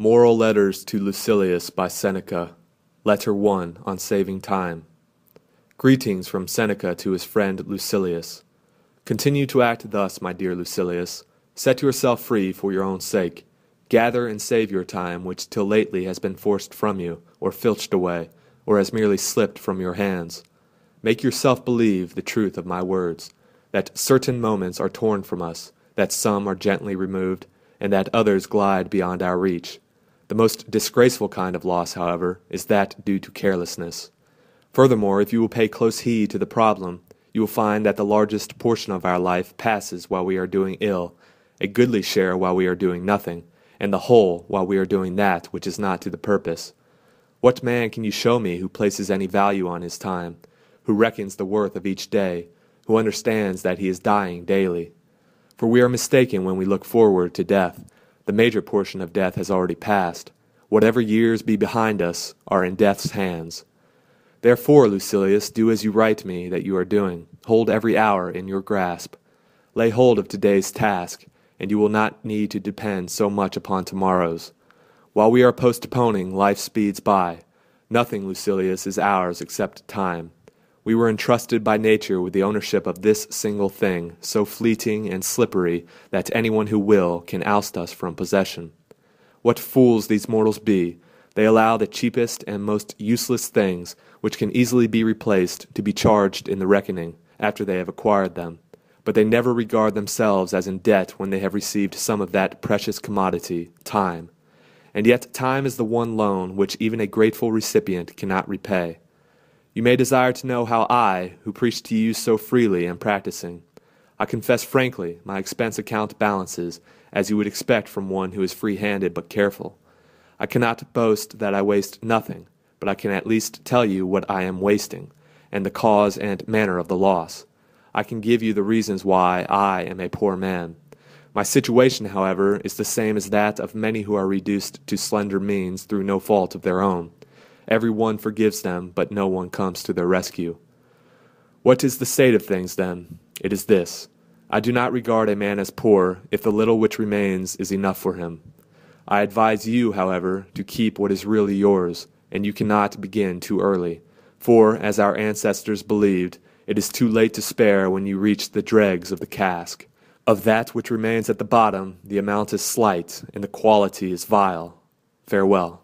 Moral Letters to Lucilius by Seneca, Letter 1 on Saving Time. Greetings from Seneca to his friend Lucilius. Continue to act thus, my dear Lucilius. Set yourself free for your own sake. Gather and save your time, which till lately has been forced from you, or filched away, or has merely slipped from your hands. Make yourself believe the truth of my words that certain moments are torn from us, that some are gently removed, and that others glide beyond our reach the most disgraceful kind of loss, however, is that due to carelessness. Furthermore, if you will pay close heed to the problem, you will find that the largest portion of our life passes while we are doing ill, a goodly share while we are doing nothing, and the whole while we are doing that which is not to the purpose. What man can you show me who places any value on his time, who reckons the worth of each day, who understands that he is dying daily? For we are mistaken when we look forward to death the major portion of death has already passed. Whatever years be behind us are in death's hands. Therefore, Lucilius, do as you write me that you are doing. Hold every hour in your grasp. Lay hold of today's task, and you will not need to depend so much upon tomorrow's. While we are postponing, life speeds by. Nothing, Lucilius, is ours except time. We were entrusted by nature with the ownership of this single thing, so fleeting and slippery that anyone who will can oust us from possession. What fools these mortals be! They allow the cheapest and most useless things, which can easily be replaced, to be charged in the reckoning, after they have acquired them. But they never regard themselves as in debt when they have received some of that precious commodity, time. And yet time is the one loan which even a grateful recipient cannot repay. You may desire to know how I, who preach to you so freely, am practicing. I confess frankly, my expense account balances, as you would expect from one who is free handed but careful. I cannot boast that I waste nothing, but I can at least tell you what I am wasting, and the cause and manner of the loss. I can give you the reasons why I am a poor man. My situation, however, is the same as that of many who are reduced to slender means through no fault of their own. Everyone forgives them, but no one comes to their rescue. What is the state of things then? It is this I do not regard a man as poor if the little which remains is enough for him. I advise you, however, to keep what is really yours, and you cannot begin too early. For, as our ancestors believed, it is too late to spare when you reach the dregs of the cask. Of that which remains at the bottom, the amount is slight, and the quality is vile. Farewell.